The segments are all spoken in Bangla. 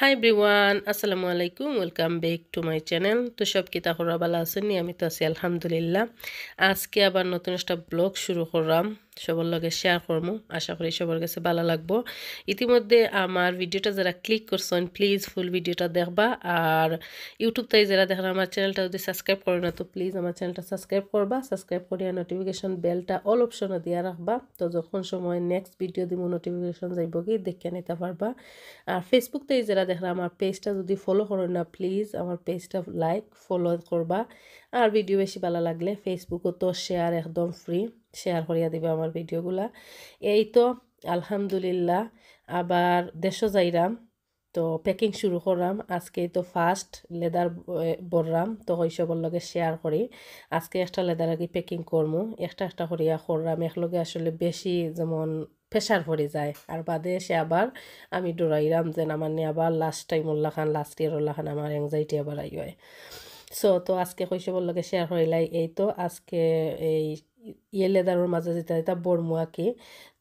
হাই ব্রিওয়ান আসসালামু আলাইকুম welcome back to my channel তো সব কি হরাবালা আসেনি আমি তো আছি আলহামদুলিল্লাহ আজকে আবার নতুন একটা ব্লগ শুরু করলাম সবার লগে শেয়ার করবো আশা করি সবার কাছে ভালো লাগবো ইতিমধ্যে আমার ভিডিওটা যারা ক্লিক করছেন প্লিজ ফুল ভিডিওটা দেখবা আর ইউটিউব থেকে যারা দেখেন আমার চ্যানেলটা যদি সাবস্ক্রাইব করে না তো প্লিজ আমার চ্যানেলটা সাবস্ক্রাইব করবা সাবস্ক্রাইব করিয়া নোটিফিকেশন বেলটা অল অপশনে দিয়া রাখবা তো যখন সময় নেক্সট ভিডিও দিব নোটিফিকেশন যাইব কি দেখে নিতে পারবা আর ফেসবুক থেকে যারা দেখেন আমার পেজটা যদি ফলো করো না প্লিজ আমার পেজটা লাইক ফলো করবা আর ভিডিও বেশি ভালো লাগলে ফেসবুকও তো শেয়ার একদম ফ্রি শেয়ার করিয়া দিবে আমার ভিডিওগুলা এই তো আলহামদুলিল্লাহ আবার দেশ যাইরাম তো প্যাকিং শুরু করলাম আজকে তো ফার্স্ট লেদার বললাম তো সবার লগে শেয়ার করি আজকে একটা লেদার আগে প্যাকিং করবো একটা একটা করিয়া করলাম একলগে আসলে বেশি যেমন প্রেশার পড়ে যায় আর বাদে এসে আবার আমি ডোরাইরাম যেন আমার নিয়ে আবার লাস্ট টাইম উল্লা খান লাস্ট ইয়ার উল্লা খান আমার অ্যাংজাইটি আবার আই হয় সো তো আজকে কৈশবর লগে শেয়ার হইলাই এই তো আজকে এই ইয়েলেদারোর মাঝে যেটা এটা কি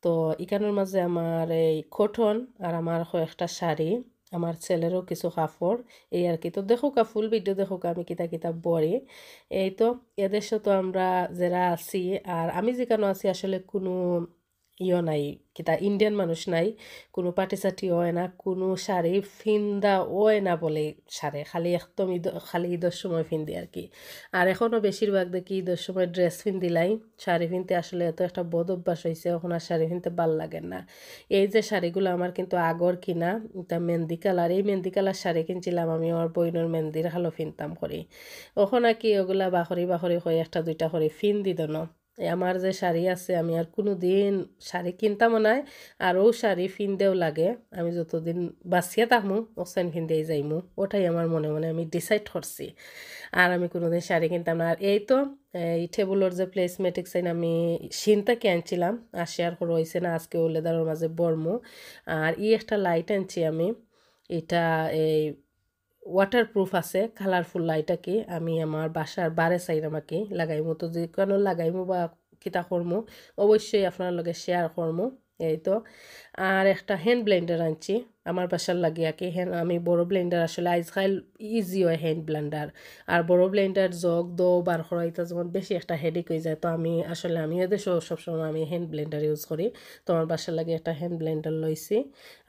তো ইখানোর মাঝে আমার এই কঠন আর আমার কয়েকটা শাড়ি আমার ছেলেরও কিছু কাপড় এই আর কি তো দেখো কা ফুল ভিডিও দেখো আমি কিতা কিতা বড়ি এই তো এদেশে তো আমরা যারা আছি আর আমি যেখানে আছি আসলে কোনো ইও নাই কিতা ইন্ডিয়ান মানুষ নাই কোনো পাটি চাটি হয় না কোনো শাড়ি ফিন্দা ওয় না বলে শাড়ে খালি একদম ঈদ খালি ঈদের সময় ফিন্দি আর কি আর এখনও বেশিরভাগ দেখি ঈদের সময় ড্রেস লাই শাড়ি ফিনতে আসলে এত একটা বদ অভ্যাস হয়েছে এখন আর শাড়ি ফিনতে ভাল লাগে না এই যে শাড়িগুলো আমার কিন্তু আগর কিনা তা মেহেন্দি কালার এই মেহেন্দি কালার শাড়ি কিনছিলাম আমি আমার বইনের মেহেন্দির হালো ফিনতাম করি ওখানে কি ওগুলা বাখরি বাখরি হয়ে একটা দুইটা করে ফিন না আমার যে শাড়ি আছে আমি আর কোনো দিন শাড়ি কিনতামও নাই আর ও শাড়ি ফিনদেও লাগে আমি যতদিন বাঁচিয়ে থাকমু ওসাইন ফিনদেই যাইমু ওটাই আমার মনে মনে আমি ডিসাইড করছি আর আমি কোনো দিন শাড়ি কিনতাম না আর এই তো এই টেবুলর যে প্লেসমেটিক সাইন আমি সিনতাকে আনছিলাম আর শেয়ার করে হয়েছে না আজকে লেদারের মাঝে বর্ম আর ই একটা লাইট আনছি আমি এটা এই ওয়াটারপ্রুফ আছে কালারফুল লাইটাকে আমি আমার বাসার বারে সাইড আমাকে লাগাইমো তো যে কোনো লাগাইমো বা কিতা করমো অবশ্যই আপনার লগে শেয়ার করমো এই তো আর একটা হ্যান্ড ব্লেন্ডার আনছি আমার বাসার লাগে আঁকি হ্যান্ড আমি বড় ব্লেন্ডার আসলে আজকাল ইজি হয় হ্যান্ড ব্লেন্ডার আর বড় ব্লেন্ডার জগ দো বার খর এটা যেমন বেশি একটা হেডেক হয়ে যায় তো আমি আসলে আমি এদেশ সবসময় আমি হ্যান্ড ব্লেন্ডার ইউজ করি তো আমার বাসার লাগে একটা হ্যান্ড ব্লেন্ডার লইছি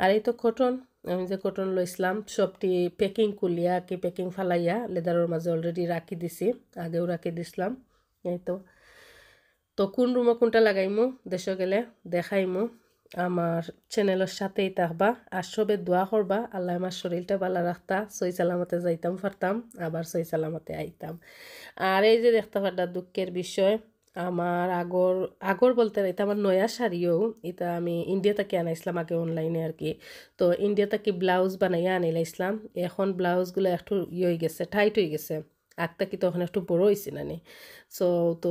আর এই তো কটন আমি যে কটন লইছিলাম সবটি প্যাকিং কুলিয়া কি প্যাকিং ফালাইয়া লেদারের মাঝে অলরেডি রাখি দিছি আগেও রাখি দিছিলাম এই তো তো কোন রুমে কোনটা লাগাইমু দেশ গেলে দেখাইমু আমার চ্যানেলের সাথেই থাকবা আর সবে দোয়া করবা আল্লাহ আমার শরীরটা ভালা রাখতা সই সালামতে যাইতাম ফারতাম আবার সই সালামতে আইতাম আর এই যে দেখতে পারটা দুঃখের বিষয় আমার আগর আগর বলতে এটা আমার নয়া শাড়িও এটা আমি ইন্ডিয়া থেকে আনাইছিলাম আগে অনলাইনে আর কি তো ইন্ডিয়া থেকে ব্লাউজ বানাইয়া আনিলাইছিলাম এখন ব্লাউজগুলো একটু ইয়ে হয়ে গেছে টাইট হয়ে গেছে আগটা কি তখন একটু বড় হয়েছে না নি সো তো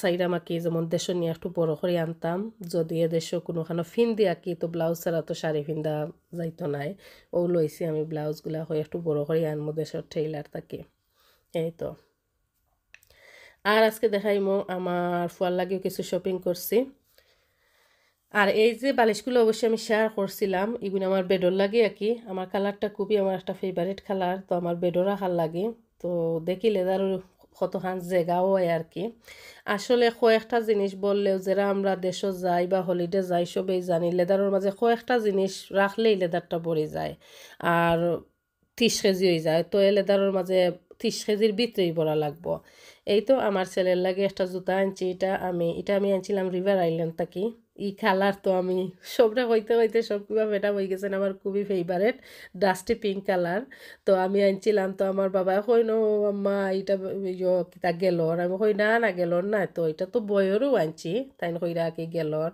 সাইডা আমাকে যেমন দেশ নিয়ে একটু বড় করে আনতাম যদি এদেশ কোনোখানে ফিন দিয়ে আঁকি তো ব্লাউজ ছাড়া তো শাড়ি ফিন্দা যাইতো নাই ও লইছি আমি ব্লাউজগুলা হয়ে একটু বড় করে আনবো দেশের ঠেইলার তাকে এই তো আর আজকে দেখাইমো আমার ফুয়ার লাগেও কিছু শপিং করছি আর এই যে বালিশগুলো অবশ্যই আমি শেয়ার করছিলাম এগুলো আমার বেডর লাগে আর কি আমার কালারটা খুবই আমার একটা ফেভারিট কালার তো আমার বেডর আহার লাগে তো দেখি লেদারও কতখান জেগাও হয় আর কি আসলে কয়েকটা জিনিস বললেও যারা আমরা দেশও যাই বা হলিডে যাই সবেই জানি লেদারের মাঝে কয়েকটা জিনিস রাখলেই লেদারটা পরে যায় আর ত্রিশ কেজি হয়ে যায় তো এ লেদারের মাঝে ত্রিশ কেজির ভিতরেই বড়া লাগবো এই তো আমার ছেলের লাগে একটা জুতা আনছি এটা আমি এটা আমি আনছিলাম রিভার আইল্যান্ড থাকি ই কালার তো আমি সবটা হইতে হইতে সব কিবা এটা হয়ে গেছেন আমার খুবই ফেভারেট ডাস্টি পিঙ্ক কালার তো আমি আনছিলাম তো আমার বাবা হই ন আম্মা এটা কিতা গেলর আমি হই না না গেলর না তো এটা তো বয়েরও আনছি তাই হইরা কি গেলর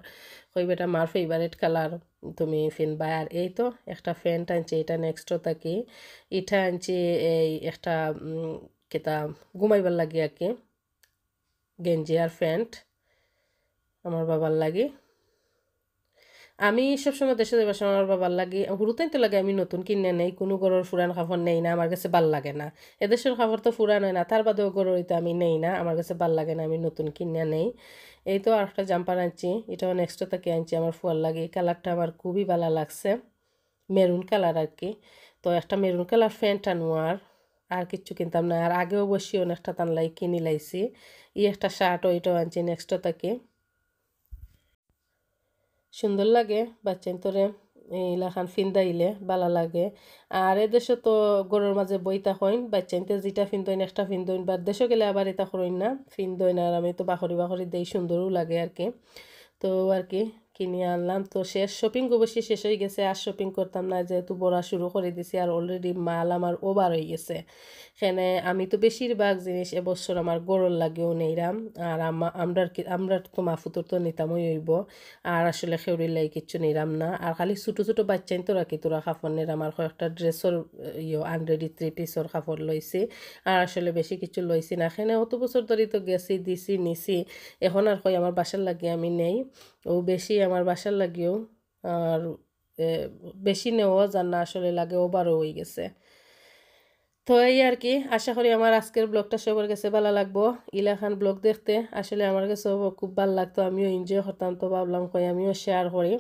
হই বেটা আমার ফেভারেট কালার তুমি ফিনবা আর এই তো একটা ফ্যান্ট আনছি এটা নেক্সটও থাকি এটা আনছি এই একটা কেতা ঘুমাইবার লাগে আর কি গেঞ্জি আর প্যান্ট আমার বাবার লাগে আমি সবসময় দেশে যাবার সময় আমার বাবার লাগে হুরুতেই তো লাগে আমি নতুন কিনে নেই কোনো ঘরের ফুরান কাপড় নেই না আমার কাছে ভাল লাগে না এদেশের কাপড় তো ফুরান হয় না তার বাদেও ঘরের তো আমি নেই না আমার কাছে ভাল লাগে না আমি নতুন কিনে নেই এই তো আর একটা জাম্পার আনছি এটাও নেক্সট থেকে আনছি আমার ফুয়ার লাগে কালারটা আমার খুবই ভালো লাগছে মেরুন কালার আর কি তো একটা মেরুন কালার ফ্যান্ট আর আর কিচ্ছু কিনতাম না আর আগে অবশ্যই অনেকটা তান লাই কিনি লাইছি ই একটা শার্ট ওইটাও আনছি নেক্সট তাকে সুন্দর লাগে বাচ্চা তোরে এইলাখান ফিন্দাইলে বালা লাগে আর এদেশে তো গরুর মাঝে বইতা হইন তো যেটা ফিন্দইন একটা ফিন্দইন বা দেশে গেলে আবার এটা করইন না ফিন্দইন আর আমি তো বাখরি বাখরি দেই সুন্দরও লাগে আর কি তো আর কি কিনে আনলাম তো শেষ শপিং অবশ্যই শেষ হয়ে গেছে আর শপিং করতাম না যেহেতু বড়া শুরু করে দিছি আর অলরেডি মাল আমার ওভার হয়ে গেছে সেখানে আমি তো বেশিরভাগ জিনিস এবছর আমার গরল লাগেও নেইরাম আর আমরা আমরা তো মাফুতর তো নিতামই হইব আর আসলে খেউরির লাই কিচ্ছু নিরাম না আর খালি ছোটো ছোটো বাচ্চাই তো রাখি তোরা নিরাম আমার কয়েকটা ড্রেসর ইয়ে আনরেডি থ্রি পিসর কাপড় লইছি আর আসলে বেশি কিছু লইছি না সেখানে অত বছর ধরেই তো গেছি দিছি নিছি এখন আর কই আমার বাসার লাগে আমি নেই ও বেশি আমার বাসার লাগিও আর বেশি নেওয়া যার না আসলে লাগে ও বারো হয়ে গেছে তো এই আর কি আশা করি আমার আজকের ব্লগটা সবার কাছে ভালো লাগবো খান ব্লগ দেখতে আসলে আমার কাছে খুব ভালো লাগতো আমিও এনজয় করতাম তো ভাবলাম কই আমিও শেয়ার করি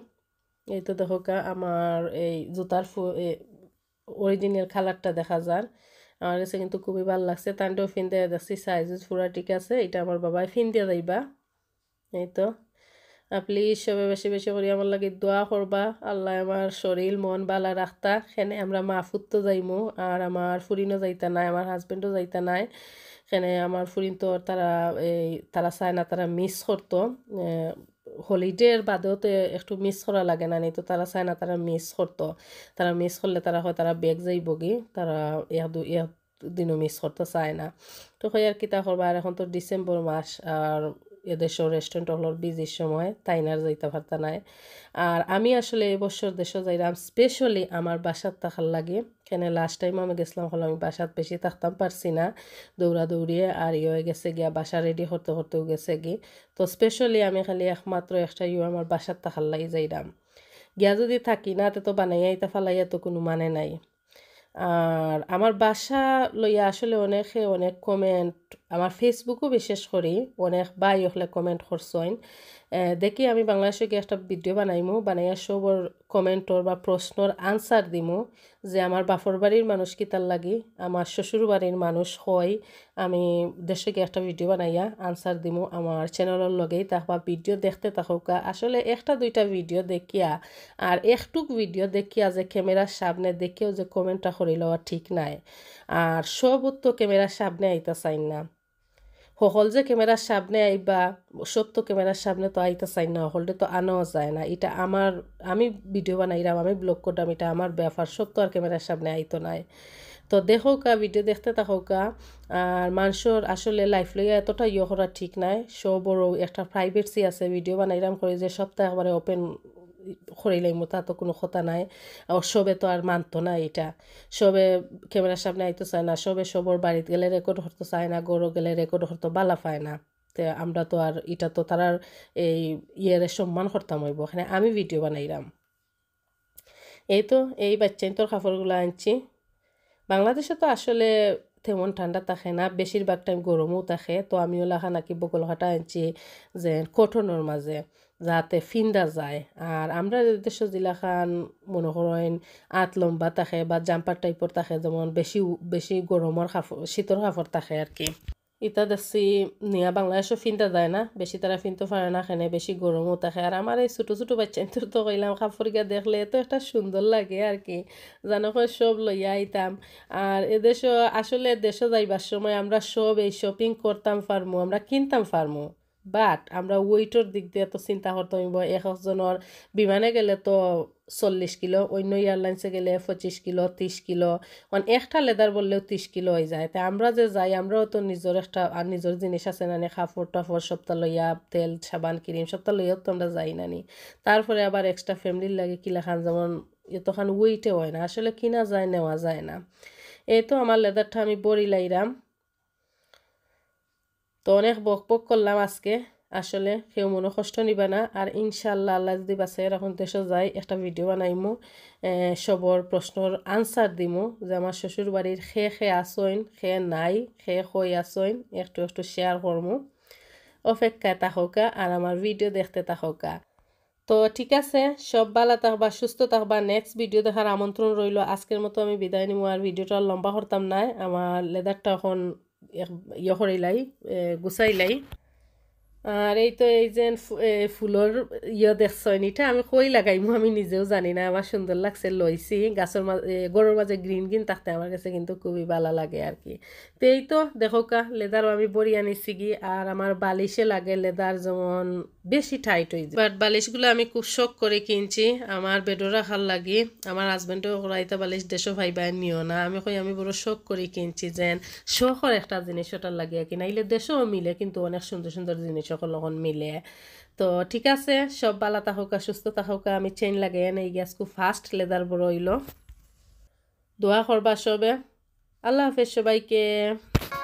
এই তো দেখো আমার এই জুতার অরিজিনাল কালারটা দেখা যান আমার কাছে কিন্তু খুবই ভালো লাগছে তান্ডেও ফিন দিয়ে দেখছি সাইজ ফুরা ঠিক আছে এটা আমার বাবাই ফিন দিয়ে দেবা এই তো প্লিজ সবাই বেশি বেশি করে আমার লাগে দোয়া করবা আল্লাহ আমার শরীর মন বালা রাখতা সেনে আমরা মা তো যাইমু আর আমার ফুরিনও যাইতা নাই আমার হাজবেন্ডও যাইতা নাই সেনে আমার ফুরিন তো তারা এই তারা চায় না তারা মিস করতো হলিডের বাদেও তো একটু মিস করা লাগে না তো তারা চায় না তারা মিস করতো তারা মিস করলে তারা হয় তারা যাই বগি তারা ইয়া দিনও মিস করতে চায় না তো হয় আর কি তা করবা আর এখন তো ডিসেম্বর মাস আর এদেশেও রেস্টুরেন্ট হলোর বিজির সময় না যাইতে পারত নাই আর আমি আসলে এবছর দেশে যাইলাম স্পেশালি আমার বাসার থাকার লাগে কেন লাস্ট টাইম আমি গেছিলাম হলো আমি বাসাত বেশি থাকতাম পারছি না দৌড়াদৌড়িয়ে আর ইয়ে গেছে গিয়া বাসা রেডি করতে করতেও গেছে গিয়ে তো স্পেশালি আমি খালি একমাত্র একটা ইয়ে আমার বাসার থাকার লাগে যাইলাম গিয়া যদি থাকি না তো বানাই আইতে ফালাইয়া তো কোনো মানে নাই আর আমার বাসা লইয়া আসলে অনেকে অনেক কমেন্ট আমার ফেসবুকও বিশেষ করে অনেক বাই হলে কমেন্ট করছেন দেখি আমি বাংলাদেশে গিয়ে একটা ভিডিও বানাইমু বানাইয়া সব কমেন্টর বা প্রশ্নর আনসার দিমু যে আমার বাফর বাড়ির মানুষ কি তার লাগি আমার শ্বশুর বাড়ির মানুষ হয় আমি দেশে গিয়ে একটা ভিডিও বানাইয়া আনসার দিমু আমার চ্যানেলের লগেই তাহবা ভিডিও দেখতে থাকুকা আসলে একটা দুইটা ভিডিও দেখিয়া আর একটুক ভিডিও দেখিয়া যে ক্যামেরার সামনে দেখেও যে কমেন্টটা করিল ঠিক নাই আর সব উত্তর ক্যামেরার সামনে আইতে চাই না হহল যে ক্যামেরার সামনে আইবা সব তো ক্যামেরার সামনে তো আইতে চাই না হকলটা তো আনাও যায় না এটা আমার আমি ভিডিও বানাইলাম আমি ব্লগ করলাম এটা আমার ব্যাপার সব তো আর ক্যামেরার সামনে আইতো নাই তো দেখোকা ভিডিও দেখতে থাকোকা আর মানুষের আসলে লাইফ লইয়া এতটা ইয়ে করা ঠিক নাই বড় একটা প্রাইভেটসি আছে ভিডিও বানাইলাম করে যে সপ্তাহে একবারে ওপেন খড়াইলাই মতো তো কোনো কথা নাই আর সবে তো আর মানতো না এটা সবে ক্যামেরার সামনে আইতো চায় না সবে সবর বাড়িত গেলে রেকর্ড হরতো চায় না গরো গেলে রেকর্ড হরতো বালা পায় না তে আমরা তো আর এটা তো তারার এই ইয়ের সম্মান করতাম হইব এখানে আমি ভিডিও বানাইলাম এই তো এই বাচ্চাই তোর কাপড়গুলো আনছি বাংলাদেশে তো আসলে তেমন ঠান্ডা থাকে না বেশিরভাগ টাইম গরমও থাকে তো আমিও লাখা নাকি বগল হাটা আনছি যে কটনের মাঝে যাতে ফিন্দা যায় আর আমরা দেশ জিলাখান মনে করেন আত লম্বা থাকে বা জাম্পার টাইপের থাকে যেমন বেশি বেশি গরমের কাপড় শীতর কাপড় থাকে আর কি ইতা দেখছি নিয়া বাংলাদেশও ফিন্দা যায় না বেশি তারা ফিনতে পারে না খানে বেশি গরমও থাকে আর আমার এই ছোটো ছোটো বাচ্চা তো কইলাম কাপড় গিয়া দেখলে এত একটা সুন্দর লাগে আর কি জানো সব লইয়া আইতাম আর এদেশ আসলে দেশে যাইবার সময় আমরা সব এই শপিং করতাম ফার্মু আমরা কিনতাম ফার্মু বাট আমরা ওয়েটর দিক দিয়ে তো চিন্তা করতে হইব একজনের বিমানে গেলে তো চল্লিশ কিলো অন্য এয়ারলাইন্সে গেলে পঁচিশ কিলো ত্রিশ কিলো মানে একটা লেদার বললেও ত্রিশ কিলো হয়ে যায় তাই আমরা যে যাই আমরাও তো নিজের একটা আর নিজের জিনিস আছে নানি কাপড় টাপড় সপ্তাহ লইয়া তেল সাবান ক্রিম সপ্তাহ লইয়াও তো আমরা যাই নানি তারপরে আবার এক্সট্রা ফ্যামিলির লাগে কিলা খান যেমন এতখান ওয়েটে হয় না আসলে কিনা যায় নেওয়া যায় না এই তো আমার লেদারটা আমি বড়ি লাইরাম তো অনেক বক বক করলাম আজকে আসলে কেউ মনে কষ্ট নিবা না আর ইনশাল্লাহ আল্লাহ যদি বাসায় এরকম দেশে যাই একটা ভিডিও বানাইমু সবর প্রশ্নর আনসার দিমু যে আমার শ্বশুর বাড়ির খে খে আসইন খে নাই খে হই আসইন একটু একটু শেয়ার করমু অপেক্ষায় তাহকা আর আমার ভিডিও দেখতে তাহকা তো ঠিক আছে সব ভালো থাকবা সুস্থ থাকবা নেক্সট ভিডিও দেখার আমন্ত্রণ রইল আজকের মতো আমি বিদায় নিব আর ভিডিওটা লম্বা করতাম না আমার লেদারটা এখন yahurelay, eh, gusaylay আর এই তো এই যে ফুলর ইয়ে দেখছো এটা আমি কই লাগাইমু আমি নিজেও জানি না আমার সুন্দর লাগছে লইছি গাছের মাঝে গরুর মাঝে গ্রিন গ্রিন থাকতে আমার কাছে কিন্তু খুবই ভালো লাগে আর কি তো এই তো দেখো কা লেদার আমি বড়ি আনিছি গি আর আমার বালিশে লাগে লেদার যেমন বেশি টাইট হয়ে যায় বাট বালিশগুলো আমি খুব শখ করে কিনছি আমার বেডোর রাখার লাগে আমার হাজব্যান্ডও রাইতা বালিশ দেশও ভাই ভাই নিও না আমি কই আমি বড় শখ করে কিনছি যেন শখর একটা জিনিস ওটার লাগে কিনা এলে দেশও মিলে কিন্তু অনেক সুন্দর সুন্দর জিনিস সকল লগন মিলে তো ঠিক আছে সব বালা তাহকা সুস্থ তাহকা আমি চেইন লাগে এই গ্যাসকু ফাস্ট লেদার বড় হইল দোয়া করবা সবে আল্লাহ হাফেজ সবাইকে